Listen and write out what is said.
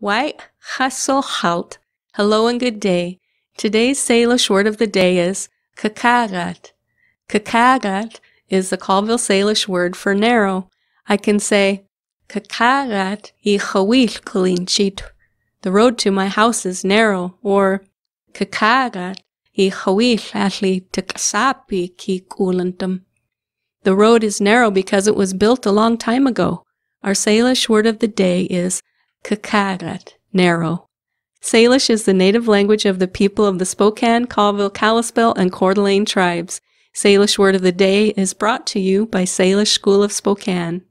Why hustle Halt. Hello and good day. Today's Salish word of the day is Kakarat. Kakarat is the Colville Salish word for narrow. I can say Kakarat i Chawil Kalinchit. The road to my house is narrow, or Kakarat i Chawil Atli Takasapi Ki Kulantam. The road is narrow because it was built a long time ago. Our Salish word of the day is Kakarat, narrow. Salish is the native language of the people of the Spokane, Colville, Kalispell, and Coeur d'Alene tribes. Salish Word of the Day is brought to you by Salish School of Spokane.